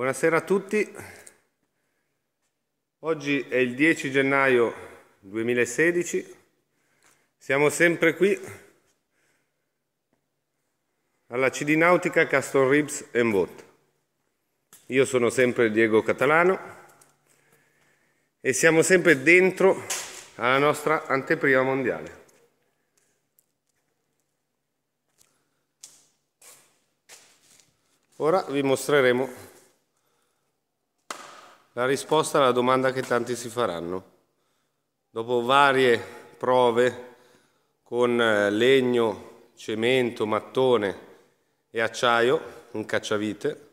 Buonasera a tutti, oggi è il 10 gennaio 2016, siamo sempre qui alla CD Nautica Castor Ribs and Boat. Io sono sempre Diego Catalano e siamo sempre dentro alla nostra anteprima mondiale. Ora vi mostreremo la risposta alla domanda che tanti si faranno. Dopo varie prove con eh, legno, cemento, mattone e acciaio un cacciavite,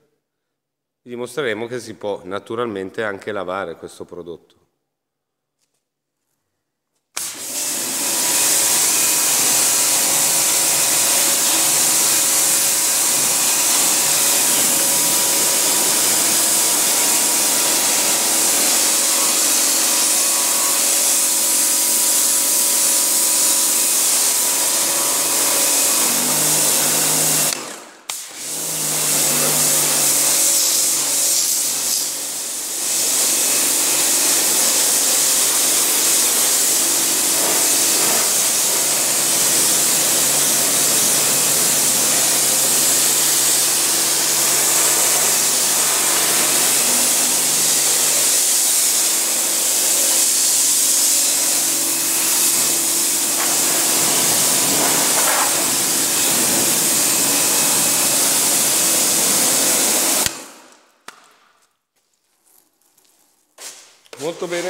dimostreremo che si può naturalmente anche lavare questo prodotto. molto bene.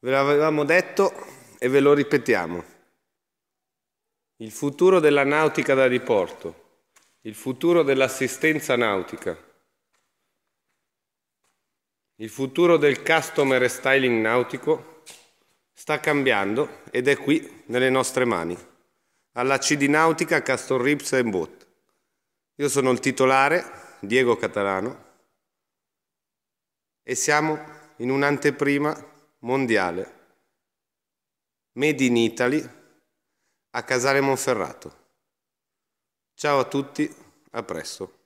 Ve l'avevamo detto e ve lo ripetiamo. Il futuro della nautica da riporto, il futuro dell'assistenza nautica, il futuro del customer styling nautico sta cambiando ed è qui nelle nostre mani, alla CD Nautica Castor Rips and Bot. Io sono il titolare Diego Catalano e siamo in un'anteprima mondiale Made in Italy a Casale Monferrato. Ciao a tutti, a presto.